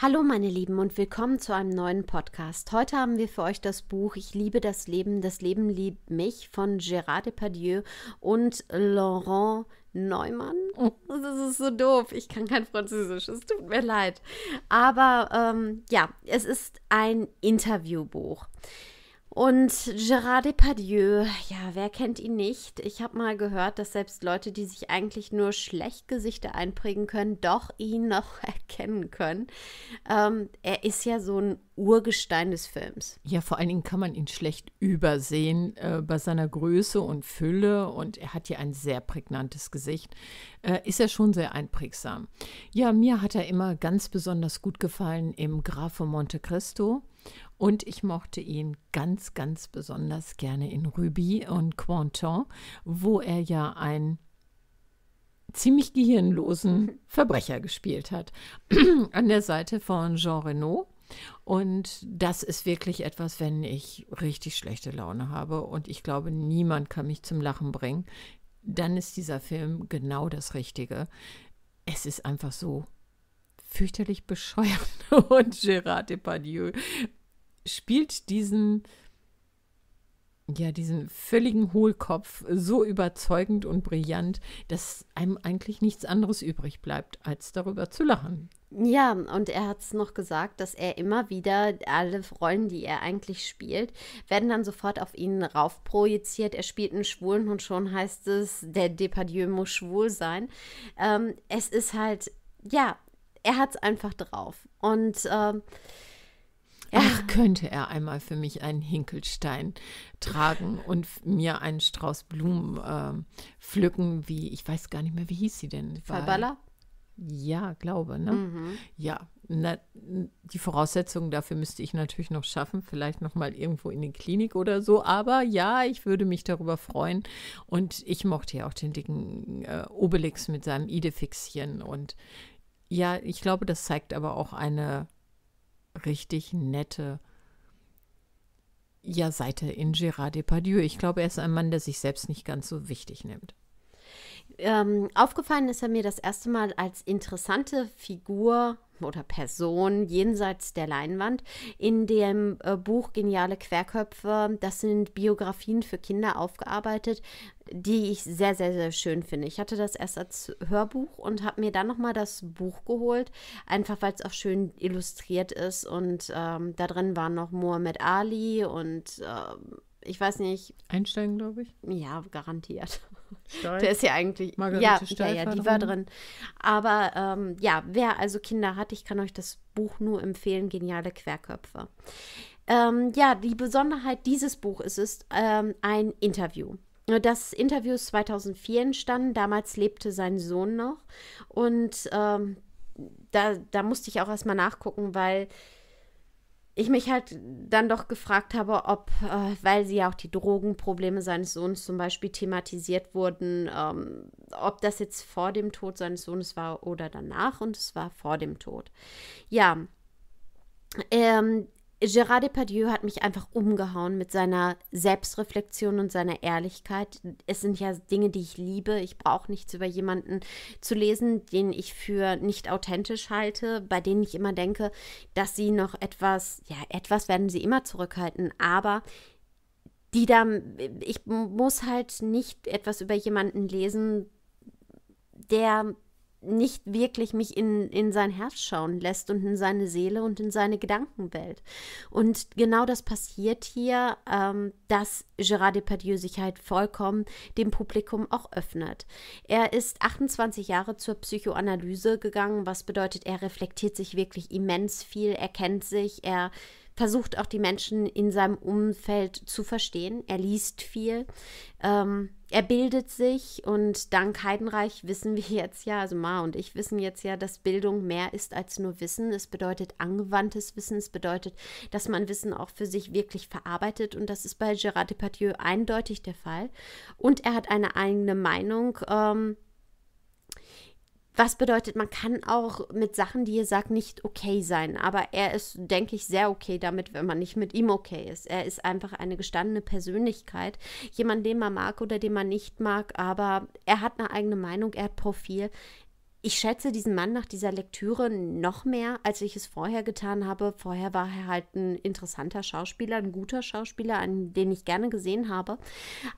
Hallo meine Lieben und willkommen zu einem neuen Podcast. Heute haben wir für euch das Buch Ich liebe das Leben, das Leben liebt mich von Gérard Depardieu und Laurent Neumann. Oh. Das ist so doof. Ich kann kein Französisch. Es tut mir leid. Aber ähm, ja, es ist ein Interviewbuch. Und Gerard Depardieu, ja, wer kennt ihn nicht? Ich habe mal gehört, dass selbst Leute, die sich eigentlich nur schlecht Gesichter einprägen können, doch ihn noch erkennen können. Ähm, er ist ja so ein Urgestein des Films. Ja, vor allen Dingen kann man ihn schlecht übersehen äh, bei seiner Größe und Fülle. Und er hat ja ein sehr prägnantes Gesicht. Äh, ist er schon sehr einprägsam. Ja, mir hat er immer ganz besonders gut gefallen im Graf von Monte Cristo. Und ich mochte ihn ganz, ganz besonders gerne in Ruby und Quentin, wo er ja einen ziemlich gehirnlosen Verbrecher gespielt hat. An der Seite von Jean Renault. Und das ist wirklich etwas, wenn ich richtig schlechte Laune habe und ich glaube, niemand kann mich zum Lachen bringen, dann ist dieser Film genau das Richtige. Es ist einfach so fürchterlich bescheuert und Gérard Depardieu spielt diesen, ja, diesen völligen Hohlkopf so überzeugend und brillant, dass einem eigentlich nichts anderes übrig bleibt, als darüber zu lachen. Ja, und er hat es noch gesagt, dass er immer wieder alle Rollen, die er eigentlich spielt, werden dann sofort auf ihn raufprojiziert. Er spielt einen Schwulen und schon heißt es, der Depardieu muss schwul sein. Ähm, es ist halt, ja, er hat es einfach drauf. Und ähm, Ach, könnte er einmal für mich einen Hinkelstein tragen und mir einen Strauß Blumen äh, pflücken, wie, ich weiß gar nicht mehr, wie hieß sie denn? Fabala? Ja, glaube, ne? Mhm. Ja, na, die Voraussetzungen dafür müsste ich natürlich noch schaffen, vielleicht noch mal irgendwo in die Klinik oder so. Aber ja, ich würde mich darüber freuen. Und ich mochte ja auch den dicken äh, Obelix mit seinem Idefixchen. Und ja, ich glaube, das zeigt aber auch eine richtig nette ja, Seite in Gérard Depardieu. Ich glaube, er ist ein Mann, der sich selbst nicht ganz so wichtig nimmt. Ähm, aufgefallen ist er mir das erste Mal als interessante Figur oder Person jenseits der Leinwand. In dem äh, Buch Geniale Querköpfe, das sind Biografien für Kinder aufgearbeitet, die ich sehr, sehr, sehr schön finde. Ich hatte das erst als Hörbuch und habe mir dann nochmal das Buch geholt, einfach weil es auch schön illustriert ist und ähm, da drin waren noch Muhammad Ali und äh, ich weiß nicht. Einsteigen, glaube ich. Ja, garantiert. Steif. Der ist ja eigentlich. Margarete ja, Steif ja, ja, die war drin. Aber ähm, ja, wer also Kinder hat, ich kann euch das Buch nur empfehlen. Geniale Querköpfe. Ähm, ja, die Besonderheit dieses Buches ist, ist ähm, ein Interview. Das Interview ist 2004 entstanden. Damals lebte sein Sohn noch. Und ähm, da, da musste ich auch erstmal nachgucken, weil ich mich halt dann doch gefragt habe, ob, äh, weil sie ja auch die Drogenprobleme seines Sohnes zum Beispiel thematisiert wurden, ähm, ob das jetzt vor dem Tod seines Sohnes war oder danach und es war vor dem Tod. Ja, ähm, Gérard Depardieu hat mich einfach umgehauen mit seiner Selbstreflexion und seiner Ehrlichkeit. Es sind ja Dinge, die ich liebe. Ich brauche nichts über jemanden zu lesen, den ich für nicht authentisch halte, bei denen ich immer denke, dass sie noch etwas, ja, etwas werden sie immer zurückhalten, aber die da, ich muss halt nicht etwas über jemanden lesen, der nicht wirklich mich in, in sein Herz schauen lässt und in seine Seele und in seine Gedankenwelt. Und genau das passiert hier, ähm, dass Gérard Depardieu sich halt vollkommen dem Publikum auch öffnet. Er ist 28 Jahre zur Psychoanalyse gegangen, was bedeutet, er reflektiert sich wirklich immens viel, er kennt sich, er versucht auch die Menschen in seinem Umfeld zu verstehen, er liest viel. Ähm, er bildet sich und dank Heidenreich wissen wir jetzt ja, also Ma und ich wissen jetzt ja, dass Bildung mehr ist als nur Wissen. Es bedeutet angewandtes Wissen, es bedeutet, dass man Wissen auch für sich wirklich verarbeitet und das ist bei Gerard Depardieu eindeutig der Fall. Und er hat eine eigene Meinung. Ähm, was bedeutet, man kann auch mit Sachen, die ihr sagt, nicht okay sein. Aber er ist, denke ich, sehr okay damit, wenn man nicht mit ihm okay ist. Er ist einfach eine gestandene Persönlichkeit. Jemand, den man mag oder den man nicht mag. Aber er hat eine eigene Meinung, er hat Profil. Ich schätze diesen Mann nach dieser Lektüre noch mehr, als ich es vorher getan habe. Vorher war er halt ein interessanter Schauspieler, ein guter Schauspieler, einen, den ich gerne gesehen habe.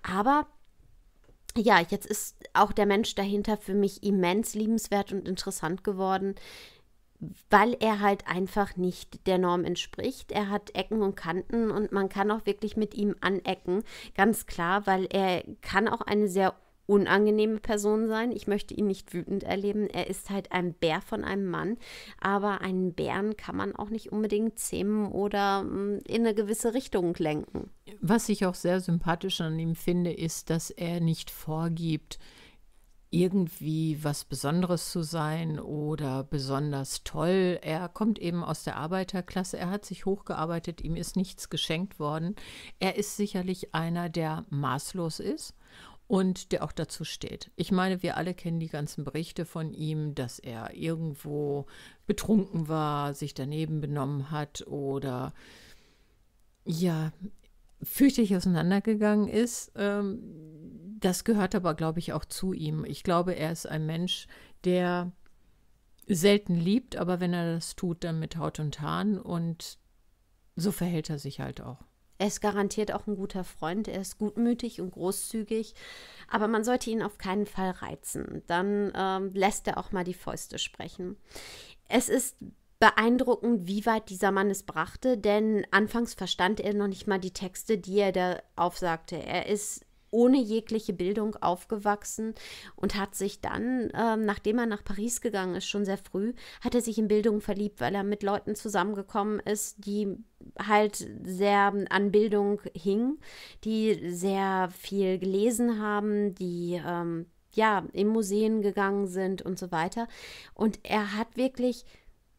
Aber ja, jetzt ist auch der Mensch dahinter für mich immens liebenswert und interessant geworden, weil er halt einfach nicht der Norm entspricht. Er hat Ecken und Kanten und man kann auch wirklich mit ihm anecken, ganz klar, weil er kann auch eine sehr unangenehme Person sein. Ich möchte ihn nicht wütend erleben. Er ist halt ein Bär von einem Mann, aber einen Bären kann man auch nicht unbedingt zähmen oder hm, in eine gewisse Richtung lenken. Was ich auch sehr sympathisch an ihm finde, ist, dass er nicht vorgibt, irgendwie was Besonderes zu sein oder besonders toll. Er kommt eben aus der Arbeiterklasse, er hat sich hochgearbeitet, ihm ist nichts geschenkt worden. Er ist sicherlich einer, der maßlos ist und der auch dazu steht. Ich meine, wir alle kennen die ganzen Berichte von ihm, dass er irgendwo betrunken war, sich daneben benommen hat oder ja, fürchterlich auseinandergegangen ist. Ähm, das gehört aber, glaube ich, auch zu ihm. Ich glaube, er ist ein Mensch, der selten liebt, aber wenn er das tut, dann mit Haut und Haaren und so verhält er sich halt auch. Er ist garantiert auch ein guter Freund, er ist gutmütig und großzügig, aber man sollte ihn auf keinen Fall reizen. Dann ähm, lässt er auch mal die Fäuste sprechen. Es ist beeindruckend, wie weit dieser Mann es brachte, denn anfangs verstand er noch nicht mal die Texte, die er da aufsagte. Er ist ohne jegliche Bildung aufgewachsen und hat sich dann, ähm, nachdem er nach Paris gegangen ist, schon sehr früh, hat er sich in Bildung verliebt, weil er mit Leuten zusammengekommen ist, die halt sehr an Bildung hingen, die sehr viel gelesen haben, die ähm, ja in Museen gegangen sind und so weiter. Und er hat wirklich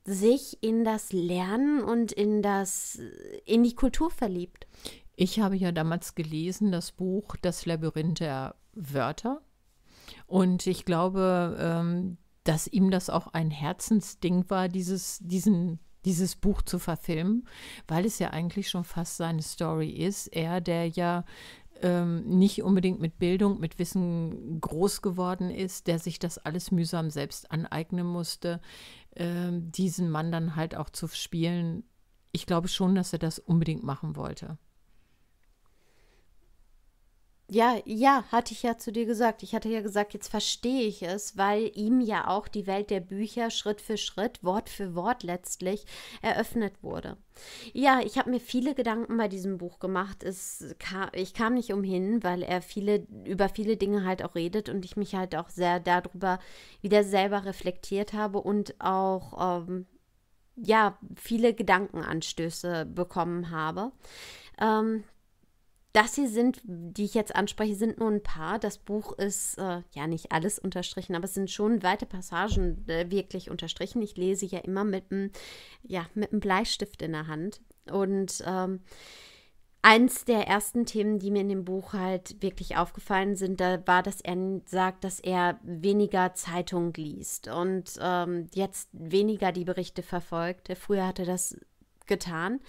sich in das Lernen und in das in die Kultur verliebt. Ich habe ja damals gelesen das Buch Das Labyrinth der Wörter. Und ich glaube, ähm, dass ihm das auch ein Herzensding war, dieses, diesen, dieses Buch zu verfilmen, weil es ja eigentlich schon fast seine Story ist. Er, der ja ähm, nicht unbedingt mit Bildung, mit Wissen groß geworden ist, der sich das alles mühsam selbst aneignen musste, ähm, diesen Mann dann halt auch zu spielen. Ich glaube schon, dass er das unbedingt machen wollte. Ja, ja, hatte ich ja zu dir gesagt. Ich hatte ja gesagt, jetzt verstehe ich es, weil ihm ja auch die Welt der Bücher Schritt für Schritt, Wort für Wort letztlich eröffnet wurde. Ja, ich habe mir viele Gedanken bei diesem Buch gemacht. Es kam, ich kam nicht umhin, weil er viele über viele Dinge halt auch redet und ich mich halt auch sehr darüber wieder selber reflektiert habe und auch ähm, ja viele Gedankenanstöße bekommen habe. Ähm, das hier sind, die ich jetzt anspreche, sind nur ein paar. Das Buch ist äh, ja nicht alles unterstrichen, aber es sind schon weite Passagen äh, wirklich unterstrichen. Ich lese ja immer mit einem ja, Bleistift in der Hand. Und ähm, eins der ersten Themen, die mir in dem Buch halt wirklich aufgefallen sind, da war, dass er sagt, dass er weniger Zeitung liest und ähm, jetzt weniger die Berichte verfolgt. Früher hatte das getan.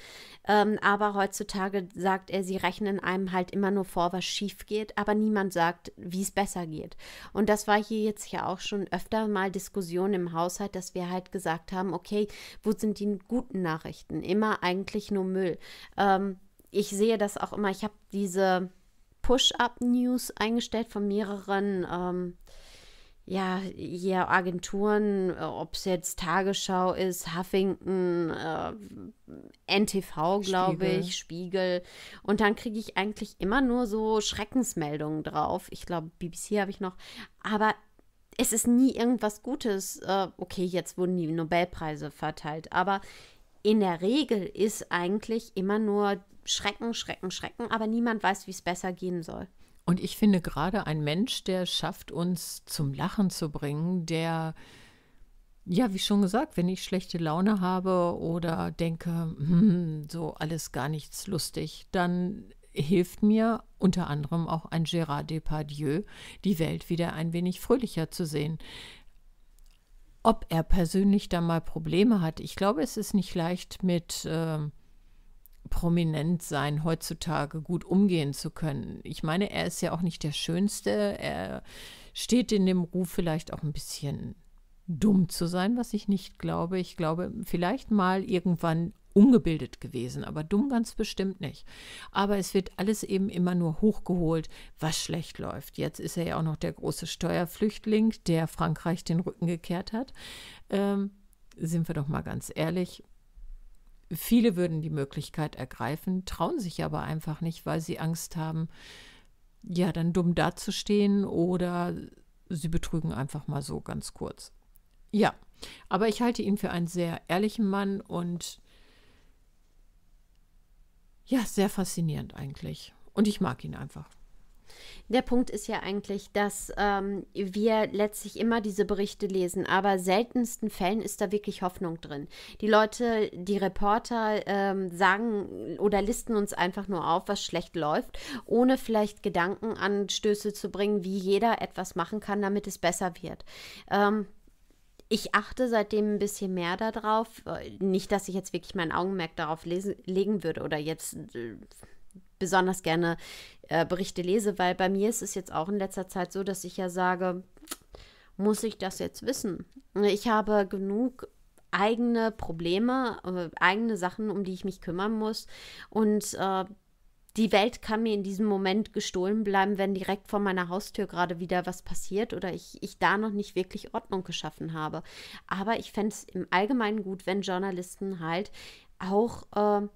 Ähm, aber heutzutage sagt er, sie rechnen einem halt immer nur vor, was schief geht, aber niemand sagt, wie es besser geht. Und das war hier jetzt ja auch schon öfter mal Diskussion im Haushalt, dass wir halt gesagt haben, okay, wo sind die guten Nachrichten? Immer eigentlich nur Müll. Ähm, ich sehe das auch immer, ich habe diese Push-up-News eingestellt von mehreren. Ähm, ja, hier Agenturen, äh, ob es jetzt Tagesschau ist, Huffington, äh, NTV, glaube ich, Spiegel. Und dann kriege ich eigentlich immer nur so Schreckensmeldungen drauf. Ich glaube, BBC habe ich noch. Aber es ist nie irgendwas Gutes. Äh, okay, jetzt wurden die Nobelpreise verteilt. Aber in der Regel ist eigentlich immer nur Schrecken, Schrecken, Schrecken. Aber niemand weiß, wie es besser gehen soll. Und ich finde gerade ein Mensch, der schafft, uns zum Lachen zu bringen, der, ja, wie schon gesagt, wenn ich schlechte Laune habe oder denke, hm, so alles gar nichts lustig, dann hilft mir unter anderem auch ein Gérard Depardieu, die Welt wieder ein wenig fröhlicher zu sehen. Ob er persönlich da mal Probleme hat, ich glaube, es ist nicht leicht mit. Äh, prominent sein, heutzutage gut umgehen zu können. Ich meine, er ist ja auch nicht der Schönste. Er steht in dem Ruf vielleicht auch ein bisschen dumm zu sein, was ich nicht glaube. Ich glaube, vielleicht mal irgendwann ungebildet gewesen, aber dumm ganz bestimmt nicht. Aber es wird alles eben immer nur hochgeholt, was schlecht läuft. Jetzt ist er ja auch noch der große Steuerflüchtling, der Frankreich den Rücken gekehrt hat. Ähm, sind wir doch mal ganz ehrlich, Viele würden die Möglichkeit ergreifen, trauen sich aber einfach nicht, weil sie Angst haben, ja, dann dumm dazustehen oder sie betrügen einfach mal so ganz kurz. Ja, aber ich halte ihn für einen sehr ehrlichen Mann und ja, sehr faszinierend eigentlich. Und ich mag ihn einfach. Der Punkt ist ja eigentlich, dass ähm, wir letztlich immer diese Berichte lesen, aber seltensten Fällen ist da wirklich Hoffnung drin. Die Leute, die Reporter ähm, sagen oder listen uns einfach nur auf, was schlecht läuft, ohne vielleicht Gedankenanstöße zu bringen, wie jeder etwas machen kann, damit es besser wird. Ähm, ich achte seitdem ein bisschen mehr darauf. Äh, nicht, dass ich jetzt wirklich mein Augenmerk darauf lesen, legen würde oder jetzt äh, besonders gerne äh, Berichte lese, weil bei mir ist es jetzt auch in letzter Zeit so, dass ich ja sage, muss ich das jetzt wissen? Ich habe genug eigene Probleme, äh, eigene Sachen, um die ich mich kümmern muss und äh, die Welt kann mir in diesem Moment gestohlen bleiben, wenn direkt vor meiner Haustür gerade wieder was passiert oder ich, ich da noch nicht wirklich Ordnung geschaffen habe. Aber ich fände es im Allgemeinen gut, wenn Journalisten halt auch äh,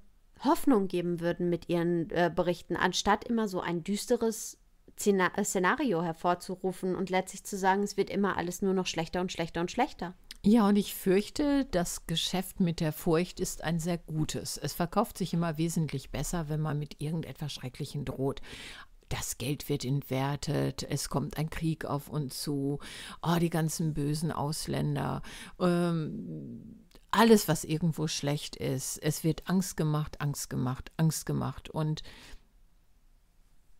Hoffnung geben würden mit ihren äh, Berichten, anstatt immer so ein düsteres äh, Szenario hervorzurufen und letztlich zu sagen, es wird immer alles nur noch schlechter und schlechter und schlechter. Ja, und ich fürchte, das Geschäft mit der Furcht ist ein sehr gutes. Es verkauft sich immer wesentlich besser, wenn man mit irgendetwas Schrecklichem droht das Geld wird entwertet, es kommt ein Krieg auf uns zu, oh, die ganzen bösen Ausländer. Ähm, alles, was irgendwo schlecht ist. Es wird Angst gemacht, Angst gemacht, Angst gemacht. Und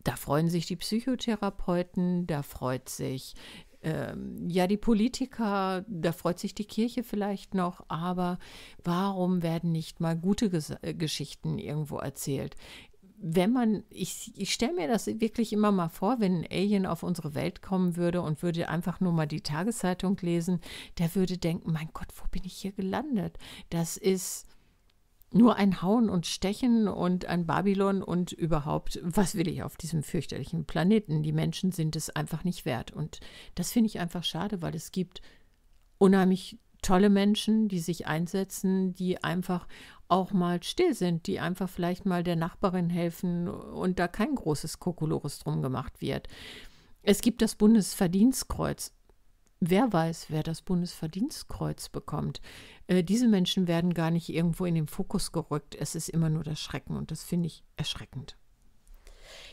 da freuen sich die Psychotherapeuten, da freut sich ähm, ja die Politiker, da freut sich die Kirche vielleicht noch, aber warum werden nicht mal gute Ges äh, Geschichten irgendwo erzählt? wenn man, ich, ich stelle mir das wirklich immer mal vor, wenn ein Alien auf unsere Welt kommen würde und würde einfach nur mal die Tageszeitung lesen, der würde denken, mein Gott, wo bin ich hier gelandet? Das ist nur ein Hauen und Stechen und ein Babylon und überhaupt, was will ich auf diesem fürchterlichen Planeten? Die Menschen sind es einfach nicht wert. Und das finde ich einfach schade, weil es gibt unheimlich tolle Menschen, die sich einsetzen, die einfach auch mal still sind, die einfach vielleicht mal der Nachbarin helfen und da kein großes Kokolores drum gemacht wird. Es gibt das Bundesverdienstkreuz. Wer weiß, wer das Bundesverdienstkreuz bekommt. Äh, diese Menschen werden gar nicht irgendwo in den Fokus gerückt. Es ist immer nur das Schrecken und das finde ich erschreckend.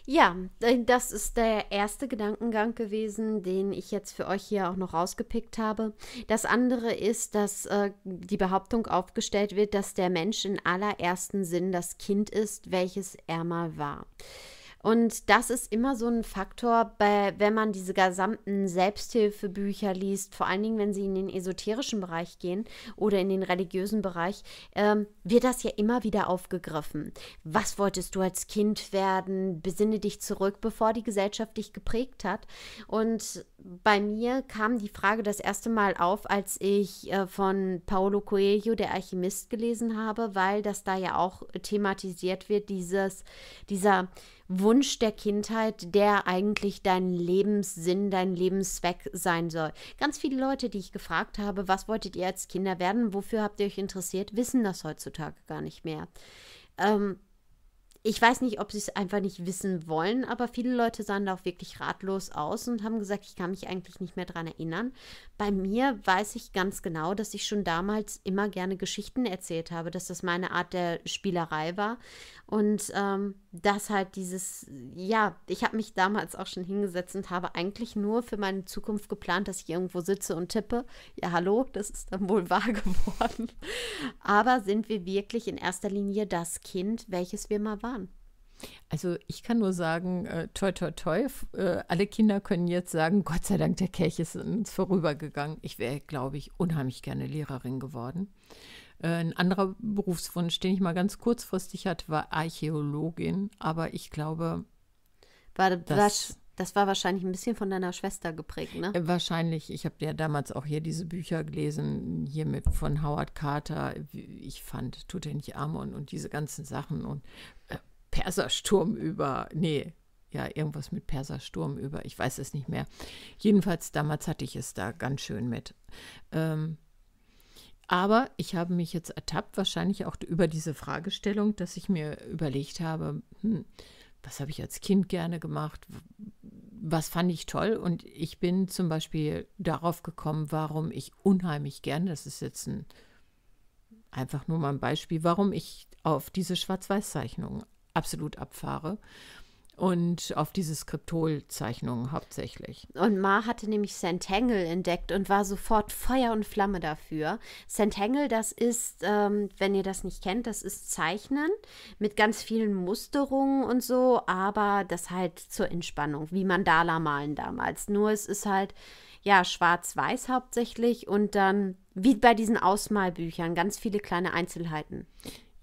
Ja, äh, das ist der erste Gedankengang gewesen, den ich jetzt für euch hier auch noch rausgepickt habe. Das andere ist, dass äh, die Behauptung aufgestellt wird, dass der Mensch in allerersten Sinn das Kind ist, welches er mal war. Und das ist immer so ein Faktor, bei, wenn man diese gesamten Selbsthilfebücher liest, vor allen Dingen, wenn sie in den esoterischen Bereich gehen oder in den religiösen Bereich, ähm, wird das ja immer wieder aufgegriffen. Was wolltest du als Kind werden? Besinne dich zurück, bevor die Gesellschaft dich geprägt hat. Und bei mir kam die Frage das erste Mal auf, als ich äh, von Paolo Coelho, der Alchemist, gelesen habe, weil das da ja auch thematisiert wird, dieses, dieser Wunsch der Kindheit, der eigentlich dein Lebenssinn, dein Lebenszweck sein soll. Ganz viele Leute, die ich gefragt habe, was wolltet ihr als Kinder werden, wofür habt ihr euch interessiert, wissen das heutzutage gar nicht mehr. Ähm, ich weiß nicht, ob sie es einfach nicht wissen wollen, aber viele Leute sahen da auch wirklich ratlos aus und haben gesagt, ich kann mich eigentlich nicht mehr daran erinnern. Bei mir weiß ich ganz genau, dass ich schon damals immer gerne Geschichten erzählt habe, dass das meine Art der Spielerei war und ähm, dass halt dieses, ja, ich habe mich damals auch schon hingesetzt und habe eigentlich nur für meine Zukunft geplant, dass ich irgendwo sitze und tippe. Ja, hallo, das ist dann wohl wahr geworden. Aber sind wir wirklich in erster Linie das Kind, welches wir mal waren? Also ich kann nur sagen, äh, toi, toi, toi. Äh, alle Kinder können jetzt sagen, Gott sei Dank, der Kelch ist uns vorübergegangen. Ich wäre, glaube ich, unheimlich gerne Lehrerin geworden. Äh, ein anderer Berufswunsch, den ich mal ganz kurzfristig hatte, war Archäologin. Aber ich glaube, war, das, das war wahrscheinlich ein bisschen von deiner Schwester geprägt, ne? Äh, wahrscheinlich. Ich habe ja damals auch hier diese Bücher gelesen, hier mit von Howard Carter. Ich fand Tutanchamun und diese ganzen Sachen und äh, Persersturm über, nee, ja, irgendwas mit Persersturm über, ich weiß es nicht mehr. Jedenfalls damals hatte ich es da ganz schön mit. Ähm, aber ich habe mich jetzt ertappt, wahrscheinlich auch über diese Fragestellung, dass ich mir überlegt habe, hm, was habe ich als Kind gerne gemacht, was fand ich toll und ich bin zum Beispiel darauf gekommen, warum ich unheimlich gerne, das ist jetzt ein, einfach nur mal ein Beispiel, warum ich auf diese Schwarz-Weiß-Zeichnungen absolut abfahre. Und auf diese Skriptolzeichnungen hauptsächlich. Und Ma hatte nämlich Santangle entdeckt und war sofort Feuer und Flamme dafür. Santangle, das ist, ähm, wenn ihr das nicht kennt, das ist Zeichnen mit ganz vielen Musterungen und so, aber das halt zur Entspannung, wie Mandala malen damals. Nur es ist halt, ja, schwarz-weiß hauptsächlich und dann, wie bei diesen Ausmalbüchern, ganz viele kleine Einzelheiten.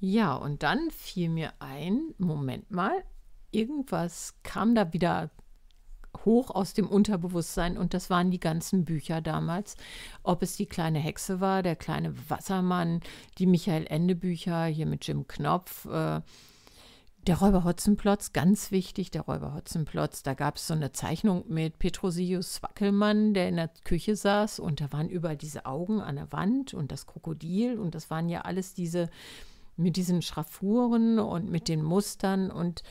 Ja, und dann fiel mir ein, Moment mal, irgendwas kam da wieder hoch aus dem Unterbewusstsein und das waren die ganzen Bücher damals. Ob es die kleine Hexe war, der kleine Wassermann, die Michael Ende Bücher hier mit Jim Knopf, äh, der Räuber Hotzenplotz, ganz wichtig, der Räuber Hotzenplotz, da gab es so eine Zeichnung mit Petrosius Wackelmann, der in der Küche saß und da waren überall diese Augen an der Wand und das Krokodil und das waren ja alles diese mit diesen Schraffuren und mit den Mustern und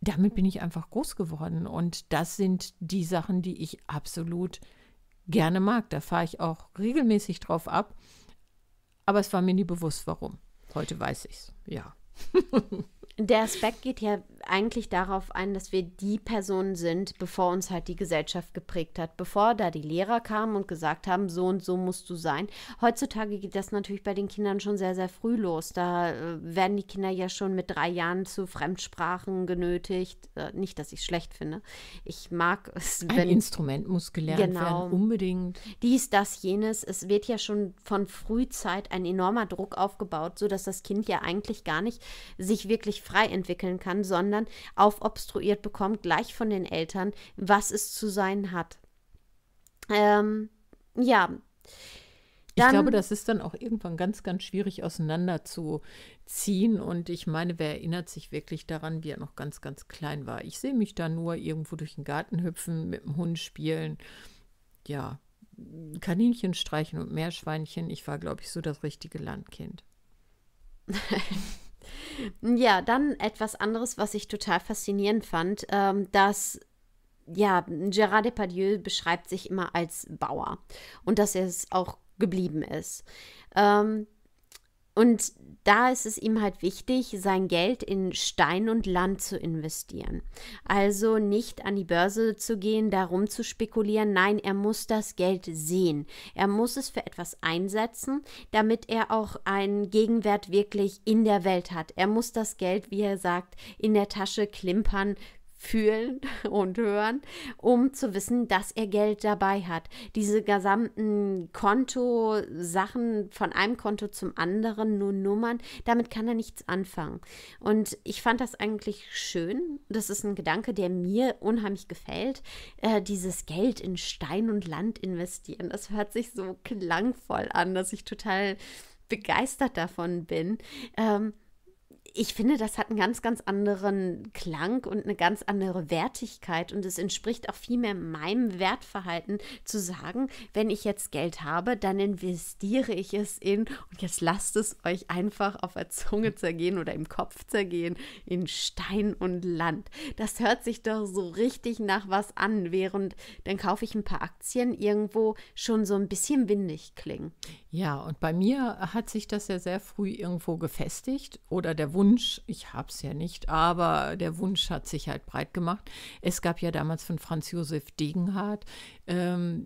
damit bin ich einfach groß geworden. Und das sind die Sachen, die ich absolut gerne mag. Da fahre ich auch regelmäßig drauf ab. Aber es war mir nie bewusst, warum. Heute weiß ich es, ja. der Aspekt geht ja eigentlich darauf ein, dass wir die Personen sind, bevor uns halt die Gesellschaft geprägt hat, bevor da die Lehrer kamen und gesagt haben, so und so musst du sein. Heutzutage geht das natürlich bei den Kindern schon sehr, sehr früh los. Da äh, werden die Kinder ja schon mit drei Jahren zu Fremdsprachen genötigt. Äh, nicht, dass ich es schlecht finde. Ich mag es. Wenn, Ein Instrument muss gelernt genau, werden, unbedingt. Dies, das, jenes. Es wird ja schon von Frühzeit ein enormer Druck aufgebaut, sodass das Kind ja eigentlich gar nicht sich wirklich frei frei entwickeln kann, sondern aufobstruiert bekommt, gleich von den Eltern, was es zu sein hat. Ähm, ja. Dann, ich glaube, das ist dann auch irgendwann ganz, ganz schwierig auseinander zu ziehen. Und ich meine, wer erinnert sich wirklich daran, wie er noch ganz, ganz klein war? Ich sehe mich da nur irgendwo durch den Garten hüpfen, mit dem Hund spielen. Ja, Kaninchen streichen und Meerschweinchen. Ich war, glaube ich, so das richtige Landkind. Ja, dann etwas anderes, was ich total faszinierend fand, ähm, dass ja, Gerard Depardieu beschreibt sich immer als Bauer und dass er es auch geblieben ist. Ähm, und da ist es ihm halt wichtig, sein Geld in Stein und Land zu investieren. Also nicht an die Börse zu gehen, darum zu spekulieren. Nein, er muss das Geld sehen. Er muss es für etwas einsetzen, damit er auch einen Gegenwert wirklich in der Welt hat. Er muss das Geld, wie er sagt, in der Tasche klimpern fühlen und hören, um zu wissen, dass er Geld dabei hat. Diese gesamten Konto-Sachen von einem Konto zum anderen, nur Nummern, damit kann er nichts anfangen. Und ich fand das eigentlich schön. Das ist ein Gedanke, der mir unheimlich gefällt. Äh, dieses Geld in Stein und Land investieren, das hört sich so klangvoll an, dass ich total begeistert davon bin. Ähm, ich finde, das hat einen ganz, ganz anderen Klang und eine ganz andere Wertigkeit. Und es entspricht auch viel mehr meinem Wertverhalten zu sagen, wenn ich jetzt Geld habe, dann investiere ich es in, und jetzt lasst es euch einfach auf der Zunge zergehen oder im Kopf zergehen, in Stein und Land. Das hört sich doch so richtig nach was an, während dann kaufe ich ein paar Aktien irgendwo schon so ein bisschen windig klingen. Ja, und bei mir hat sich das ja sehr früh irgendwo gefestigt oder der Wunsch, Wunsch, ich habe es ja nicht, aber der Wunsch hat sich halt breit gemacht. Es gab ja damals von Franz Josef Degenhardt, ähm,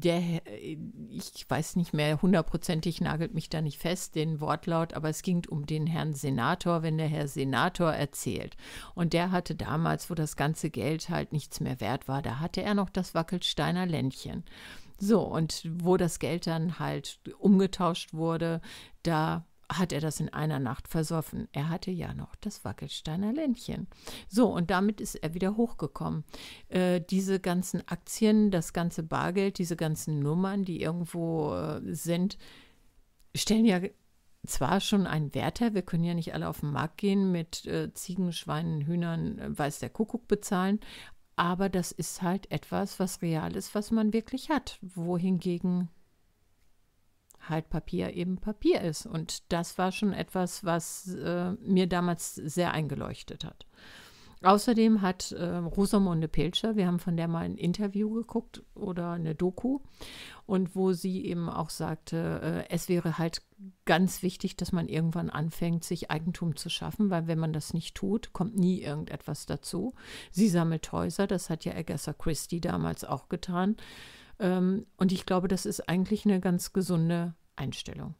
der, ich weiß nicht mehr hundertprozentig, nagelt mich da nicht fest, den Wortlaut, aber es ging um den Herrn Senator, wenn der Herr Senator erzählt. Und der hatte damals, wo das ganze Geld halt nichts mehr wert war, da hatte er noch das Wackelsteiner Ländchen. So, und wo das Geld dann halt umgetauscht wurde, da hat er das in einer Nacht versoffen. Er hatte ja noch das Wackelsteiner Ländchen. So, und damit ist er wieder hochgekommen. Äh, diese ganzen Aktien, das ganze Bargeld, diese ganzen Nummern, die irgendwo äh, sind, stellen ja zwar schon einen Wert her, wir können ja nicht alle auf den Markt gehen mit äh, Ziegen, Schweinen, Hühnern, äh, weiß der Kuckuck bezahlen, aber das ist halt etwas, was real ist, was man wirklich hat, wohingegen halt Papier eben Papier ist. Und das war schon etwas, was äh, mir damals sehr eingeleuchtet hat. Außerdem hat äh, Rosamunde Pilcher, wir haben von der mal ein Interview geguckt oder eine Doku, und wo sie eben auch sagte, äh, es wäre halt ganz wichtig, dass man irgendwann anfängt, sich Eigentum zu schaffen, weil wenn man das nicht tut, kommt nie irgendetwas dazu. Sie sammelt Häuser, das hat ja Agatha Christie damals auch getan. Ähm, und ich glaube, das ist eigentlich eine ganz gesunde Einstellung.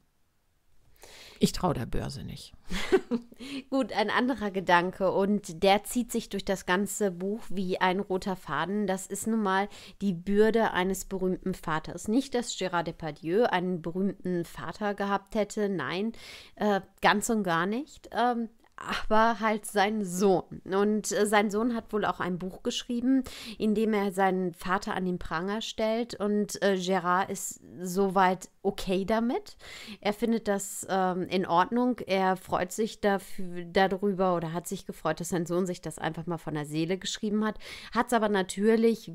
Ich traue der Börse nicht. Gut, ein anderer Gedanke und der zieht sich durch das ganze Buch wie ein roter Faden. Das ist nun mal die Bürde eines berühmten Vaters. Nicht, dass Gérard Depardieu einen berühmten Vater gehabt hätte, nein, äh, ganz und gar nicht. Ähm, aber halt sein Sohn. Und äh, sein Sohn hat wohl auch ein Buch geschrieben, in dem er seinen Vater an den Pranger stellt. Und äh, Gerard ist soweit okay damit. Er findet das ähm, in Ordnung. Er freut sich dafür, darüber oder hat sich gefreut, dass sein Sohn sich das einfach mal von der Seele geschrieben hat. Hat es aber natürlich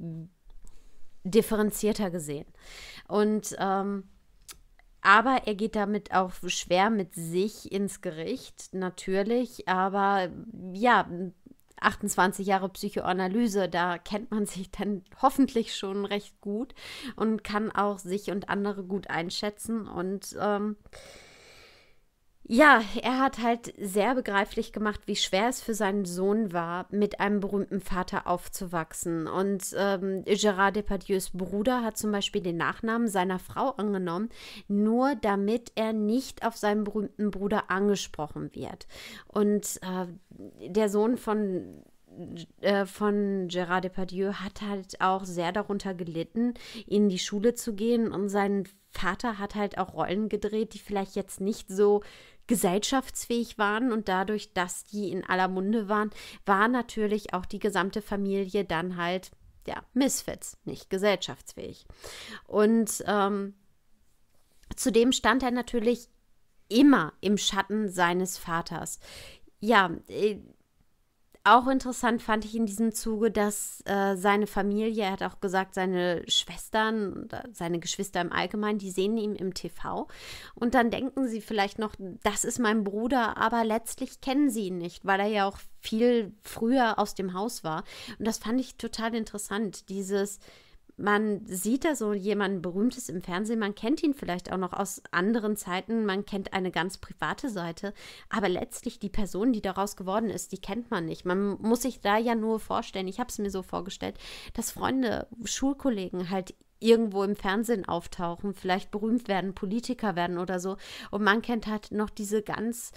differenzierter gesehen. Und. Ähm, aber er geht damit auch schwer mit sich ins Gericht, natürlich. Aber ja, 28 Jahre Psychoanalyse, da kennt man sich dann hoffentlich schon recht gut und kann auch sich und andere gut einschätzen. Und ähm, ja, er hat halt sehr begreiflich gemacht, wie schwer es für seinen Sohn war, mit einem berühmten Vater aufzuwachsen. Und ähm, Gerard Depardieu's Bruder hat zum Beispiel den Nachnamen seiner Frau angenommen, nur damit er nicht auf seinen berühmten Bruder angesprochen wird. Und äh, der Sohn von äh, von Gerard Depardieu hat halt auch sehr darunter gelitten, in die Schule zu gehen und sein Vater hat halt auch Rollen gedreht, die vielleicht jetzt nicht so gesellschaftsfähig waren und dadurch, dass die in aller Munde waren, war natürlich auch die gesamte Familie dann halt, ja, Misfits, nicht gesellschaftsfähig. Und ähm, zudem stand er natürlich immer im Schatten seines Vaters. Ja, äh, auch interessant fand ich in diesem Zuge, dass äh, seine Familie, er hat auch gesagt, seine Schwestern, seine Geschwister im Allgemeinen, die sehen ihn im TV und dann denken sie vielleicht noch, das ist mein Bruder, aber letztlich kennen sie ihn nicht, weil er ja auch viel früher aus dem Haus war. Und das fand ich total interessant, dieses, man sieht da so jemanden Berühmtes im Fernsehen, man kennt ihn vielleicht auch noch aus anderen Zeiten, man kennt eine ganz private Seite, aber letztlich die Person, die daraus geworden ist, die kennt man nicht. Man muss sich da ja nur vorstellen, ich habe es mir so vorgestellt, dass Freunde, Schulkollegen halt irgendwo im Fernsehen auftauchen, vielleicht berühmt werden, Politiker werden oder so und man kennt halt noch diese ganz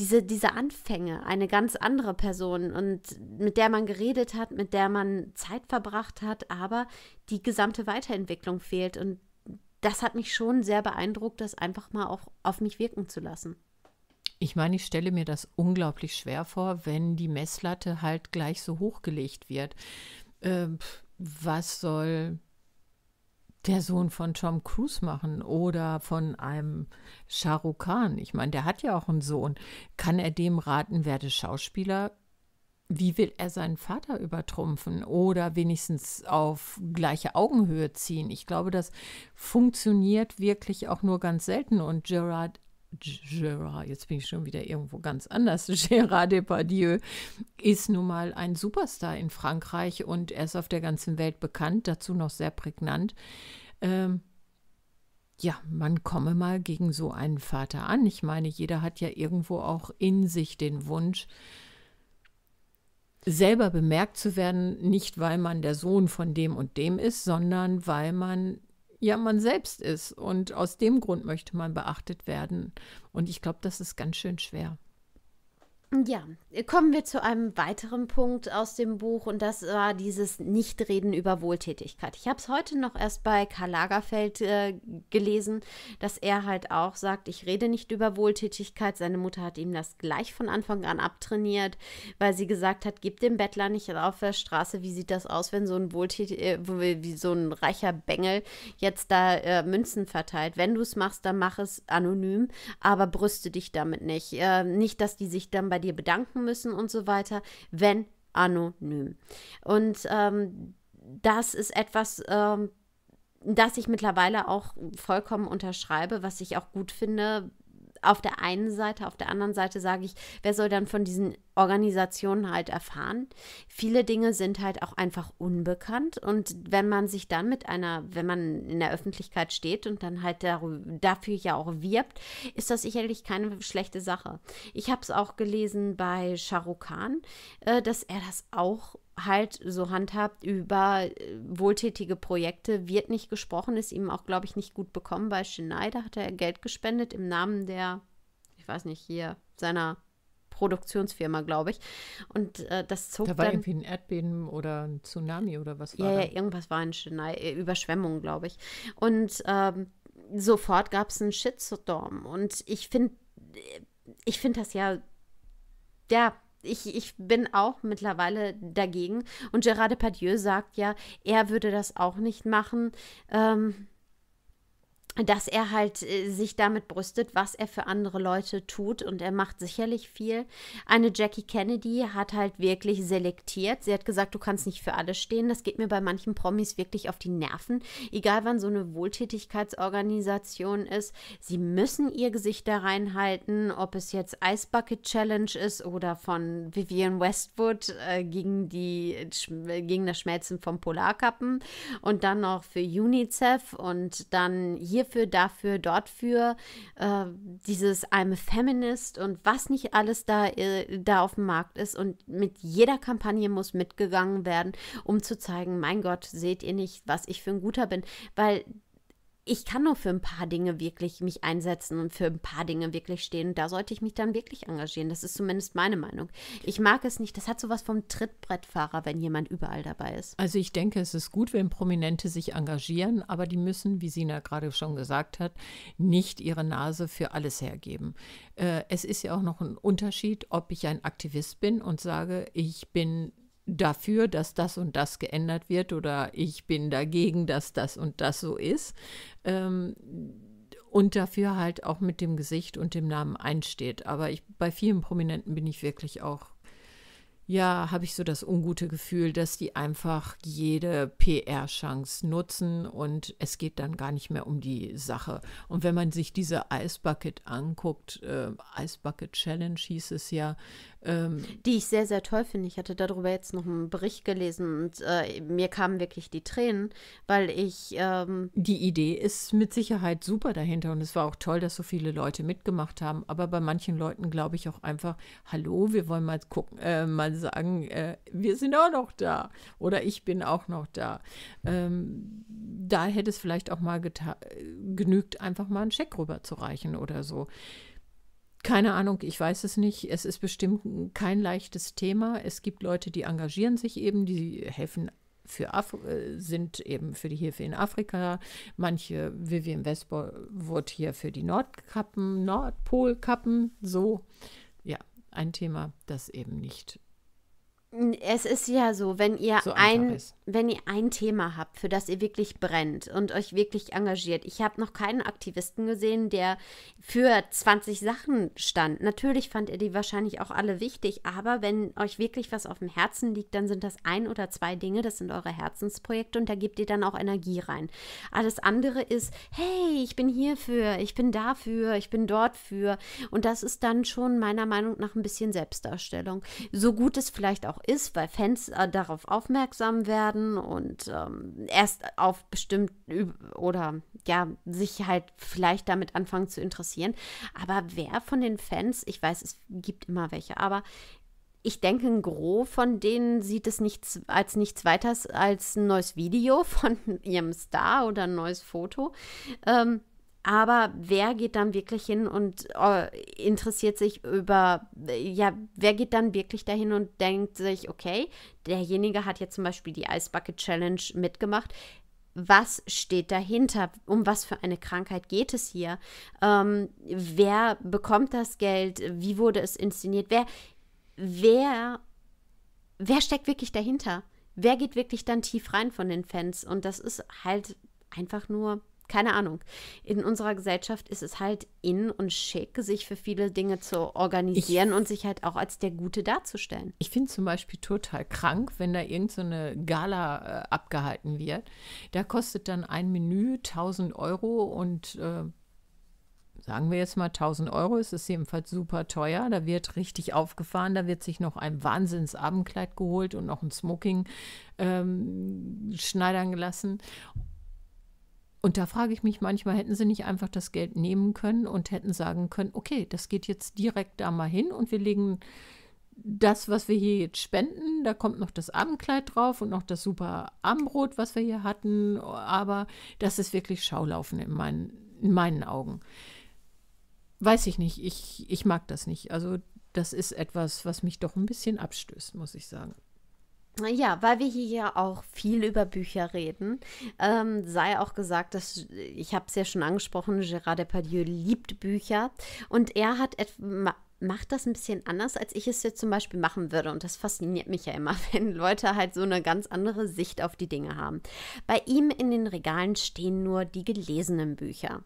diese, diese Anfänge, eine ganz andere Person und mit der man geredet hat, mit der man Zeit verbracht hat, aber die gesamte Weiterentwicklung fehlt. Und das hat mich schon sehr beeindruckt, das einfach mal auch auf mich wirken zu lassen. Ich meine, ich stelle mir das unglaublich schwer vor, wenn die Messlatte halt gleich so hochgelegt wird. Ähm, was soll der Sohn von Tom Cruise machen oder von einem Shah Rukh Khan. Ich meine, der hat ja auch einen Sohn. Kann er dem raten, werde Schauspieler? Wie will er seinen Vater übertrumpfen oder wenigstens auf gleiche Augenhöhe ziehen? Ich glaube, das funktioniert wirklich auch nur ganz selten. Und Gerard Gérard, jetzt bin ich schon wieder irgendwo ganz anders. Gérard Depardieu ist nun mal ein Superstar in Frankreich und er ist auf der ganzen Welt bekannt, dazu noch sehr prägnant. Ähm, ja, man komme mal gegen so einen Vater an. Ich meine, jeder hat ja irgendwo auch in sich den Wunsch, selber bemerkt zu werden, nicht weil man der Sohn von dem und dem ist, sondern weil man ja man selbst ist. Und aus dem Grund möchte man beachtet werden. Und ich glaube, das ist ganz schön schwer. Ja, kommen wir zu einem weiteren Punkt aus dem Buch und das war dieses Nichtreden über Wohltätigkeit. Ich habe es heute noch erst bei Karl Lagerfeld äh, gelesen, dass er halt auch sagt, ich rede nicht über Wohltätigkeit. Seine Mutter hat ihm das gleich von Anfang an abtrainiert, weil sie gesagt hat, gib dem Bettler nicht auf der Straße. Wie sieht das aus, wenn so ein Wohltät äh, wie so ein reicher Bengel jetzt da äh, Münzen verteilt? Wenn du es machst, dann mach es anonym, aber brüste dich damit nicht. Äh, nicht, dass die sich dann bei dir bedanken müssen und so weiter, wenn anonym. Und ähm, das ist etwas, ähm, das ich mittlerweile auch vollkommen unterschreibe, was ich auch gut finde, auf der einen Seite, auf der anderen Seite sage ich, wer soll dann von diesen Organisationen halt erfahren? Viele Dinge sind halt auch einfach unbekannt und wenn man sich dann mit einer, wenn man in der Öffentlichkeit steht und dann halt dafür ja auch wirbt, ist das sicherlich keine schlechte Sache. Ich habe es auch gelesen bei Shahrukh Khan, äh, dass er das auch halt so handhabt, über äh, wohltätige Projekte wird nicht gesprochen, ist ihm auch, glaube ich, nicht gut bekommen. Bei Schneider hat er Geld gespendet im Namen der, ich weiß nicht, hier, seiner Produktionsfirma, glaube ich. Und äh, das zog. Da war dann, irgendwie ein Erdbeben oder ein Tsunami oder was war Ja, ja irgendwas war in Chennai, äh, Überschwemmung, glaube ich. Und ähm, sofort gab es einen Shitstorm. Und ich finde, äh, ich finde das ja, ja, ich, ich bin auch mittlerweile dagegen. Und Gerard Depardieu sagt ja, er würde das auch nicht machen. Ähm, dass er halt äh, sich damit brüstet, was er für andere Leute tut und er macht sicherlich viel. Eine Jackie Kennedy hat halt wirklich selektiert. Sie hat gesagt, du kannst nicht für alle stehen. Das geht mir bei manchen Promis wirklich auf die Nerven. Egal wann so eine Wohltätigkeitsorganisation ist, sie müssen ihr Gesicht da reinhalten, ob es jetzt Ice Bucket Challenge ist oder von Vivian Westwood äh, gegen die gegen das Schmelzen von Polarkappen und dann noch für UNICEF und dann hier hierfür, dafür, dortfür, äh, dieses I'm a Feminist und was nicht alles da, äh, da auf dem Markt ist. Und mit jeder Kampagne muss mitgegangen werden, um zu zeigen, mein Gott, seht ihr nicht, was ich für ein Guter bin. Weil ich kann nur für ein paar Dinge wirklich mich einsetzen und für ein paar Dinge wirklich stehen. Da sollte ich mich dann wirklich engagieren. Das ist zumindest meine Meinung. Ich mag es nicht. Das hat sowas vom Trittbrettfahrer, wenn jemand überall dabei ist. Also ich denke, es ist gut, wenn Prominente sich engagieren, aber die müssen, wie Sina gerade schon gesagt hat, nicht ihre Nase für alles hergeben. Äh, es ist ja auch noch ein Unterschied, ob ich ein Aktivist bin und sage, ich bin dafür, dass das und das geändert wird oder ich bin dagegen, dass das und das so ist. Ähm, und dafür halt auch mit dem Gesicht und dem Namen einsteht. Aber ich, bei vielen Prominenten bin ich wirklich auch, ja, habe ich so das ungute Gefühl, dass die einfach jede PR-Chance nutzen und es geht dann gar nicht mehr um die Sache. Und wenn man sich diese Ice Bucket anguckt, äh, Ice Bucket Challenge hieß es ja, ähm, die ich sehr, sehr toll finde. Ich hatte darüber jetzt noch einen Bericht gelesen und äh, mir kamen wirklich die Tränen, weil ich. Ähm, die Idee ist mit Sicherheit super dahinter und es war auch toll, dass so viele Leute mitgemacht haben. Aber bei manchen Leuten glaube ich auch einfach, hallo, wir wollen mal gucken, äh, mal sagen, äh, wir sind auch noch da oder ich bin auch noch da. Ähm, da hätte es vielleicht auch mal äh, genügt, einfach mal einen Scheck rüberzureichen oder so. Keine Ahnung, ich weiß es nicht. Es ist bestimmt kein leichtes Thema. Es gibt Leute, die engagieren sich eben, die helfen für Af äh, sind eben für die Hilfe in Afrika. Manche, Vivian Vesper, wurde hier für die Nordkappen, Nordpolkappen, so. Ja, ein Thema, das eben nicht. Es ist ja so, wenn ihr so ein, ist wenn ihr ein Thema habt, für das ihr wirklich brennt und euch wirklich engagiert. Ich habe noch keinen Aktivisten gesehen, der für 20 Sachen stand. Natürlich fand er die wahrscheinlich auch alle wichtig, aber wenn euch wirklich was auf dem Herzen liegt, dann sind das ein oder zwei Dinge, das sind eure Herzensprojekte und da gebt ihr dann auch Energie rein. Alles andere ist, hey, ich bin hierfür, ich bin dafür, ich bin dort für und das ist dann schon meiner Meinung nach ein bisschen Selbstdarstellung. So gut es vielleicht auch ist, weil Fans äh, darauf aufmerksam werden, werden und ähm, erst auf bestimmt oder ja, sich halt vielleicht damit anfangen zu interessieren. Aber wer von den Fans, ich weiß, es gibt immer welche, aber ich denke, ein Gros von denen sieht es nichts als nichts weiteres als ein neues Video von ihrem Star oder ein neues Foto. Ähm, aber wer geht dann wirklich hin und oh, interessiert sich über, äh, ja, wer geht dann wirklich dahin und denkt sich, okay, derjenige hat jetzt zum Beispiel die Ice Challenge mitgemacht. Was steht dahinter? Um was für eine Krankheit geht es hier? Ähm, wer bekommt das Geld? Wie wurde es inszeniert? Wer, wer, wer steckt wirklich dahinter? Wer geht wirklich dann tief rein von den Fans? Und das ist halt einfach nur keine Ahnung. In unserer Gesellschaft ist es halt in und schick, sich für viele Dinge zu organisieren ich, und sich halt auch als der Gute darzustellen. Ich finde zum Beispiel total krank, wenn da irgendeine so Gala äh, abgehalten wird. Da kostet dann ein Menü 1000 Euro und äh, sagen wir jetzt mal 1000 Euro, ist es jedenfalls super teuer. Da wird richtig aufgefahren, da wird sich noch ein Wahnsinnsabendkleid geholt und noch ein Smoking ähm, schneidern gelassen. Und da frage ich mich manchmal, hätten sie nicht einfach das Geld nehmen können und hätten sagen können, okay, das geht jetzt direkt da mal hin und wir legen das, was wir hier jetzt spenden, da kommt noch das Abendkleid drauf und noch das super Armbrot, was wir hier hatten. Aber das ist wirklich Schaulaufen in meinen, in meinen Augen. Weiß ich nicht, ich, ich mag das nicht. Also das ist etwas, was mich doch ein bisschen abstößt, muss ich sagen ja, weil wir hier ja auch viel über Bücher reden, ähm, sei auch gesagt, dass ich habe es ja schon angesprochen, Gérard Depardieu liebt Bücher und er hat etwa macht das ein bisschen anders, als ich es jetzt zum Beispiel machen würde. Und das fasziniert mich ja immer, wenn Leute halt so eine ganz andere Sicht auf die Dinge haben. Bei ihm in den Regalen stehen nur die gelesenen Bücher.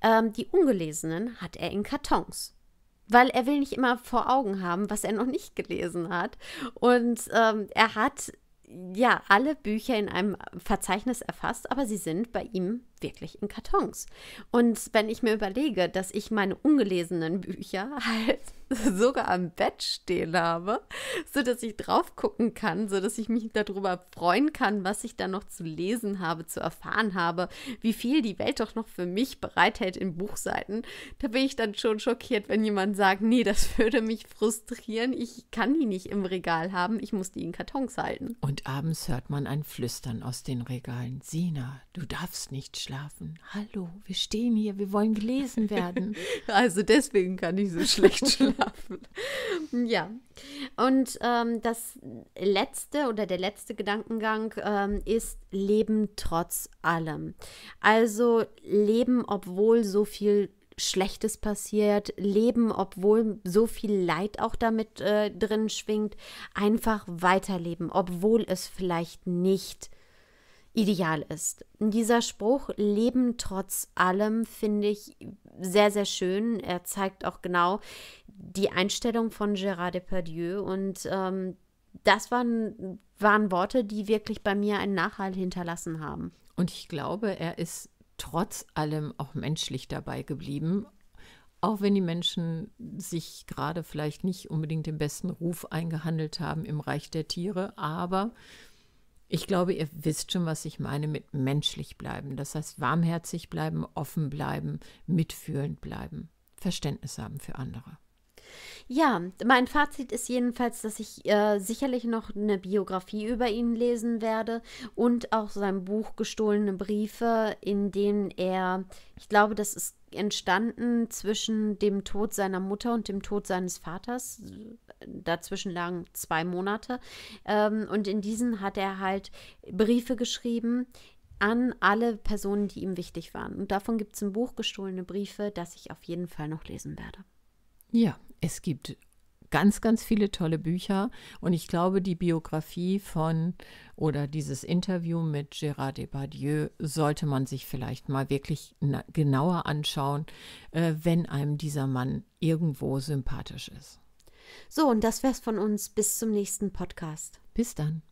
Ähm, die ungelesenen hat er in Kartons weil er will nicht immer vor Augen haben, was er noch nicht gelesen hat. Und ähm, er hat ja alle Bücher in einem Verzeichnis erfasst, aber sie sind bei ihm wirklich in Kartons. Und wenn ich mir überlege, dass ich meine ungelesenen Bücher halt sogar am Bett stehen habe, so dass ich drauf gucken kann, so dass ich mich darüber freuen kann, was ich da noch zu lesen habe, zu erfahren habe, wie viel die Welt doch noch für mich bereithält in Buchseiten, da bin ich dann schon schockiert, wenn jemand sagt, nee, das würde mich frustrieren, ich kann die nicht im Regal haben, ich muss die in Kartons halten. Und abends hört man ein Flüstern aus den Regalen. Sina, du darfst nicht schlafen. Hallo, wir stehen hier, wir wollen gelesen werden. also deswegen kann ich so schlecht schlafen. Ja. Und ähm, das letzte oder der letzte Gedankengang ähm, ist Leben trotz allem. Also Leben, obwohl so viel Schlechtes passiert, leben, obwohl so viel Leid auch damit äh, drin schwingt, einfach weiterleben, obwohl es vielleicht nicht ideal ist. Dieser Spruch, Leben trotz allem, finde ich sehr, sehr schön. Er zeigt auch genau die Einstellung von Gérard Depardieu und ähm, das waren, waren Worte, die wirklich bei mir einen Nachhall hinterlassen haben. Und ich glaube, er ist trotz allem auch menschlich dabei geblieben, auch wenn die Menschen sich gerade vielleicht nicht unbedingt den besten Ruf eingehandelt haben im Reich der Tiere, aber ich glaube, ihr wisst schon, was ich meine mit menschlich bleiben. Das heißt, warmherzig bleiben, offen bleiben, mitfühlend bleiben, Verständnis haben für andere. Ja, mein Fazit ist jedenfalls, dass ich äh, sicherlich noch eine Biografie über ihn lesen werde und auch sein Buch Gestohlene Briefe, in denen er, ich glaube, das ist entstanden zwischen dem Tod seiner Mutter und dem Tod seines Vaters. Dazwischen lagen zwei Monate. Ähm, und in diesen hat er halt Briefe geschrieben, an alle Personen, die ihm wichtig waren. Und davon gibt es ein Buch gestohlene Briefe, das ich auf jeden Fall noch lesen werde. Ja, es gibt ganz, ganz viele tolle Bücher. Und ich glaube, die Biografie von oder dieses Interview mit Gérard Depardieu sollte man sich vielleicht mal wirklich genauer anschauen, äh, wenn einem dieser Mann irgendwo sympathisch ist. So, und das wär's von uns. Bis zum nächsten Podcast. Bis dann.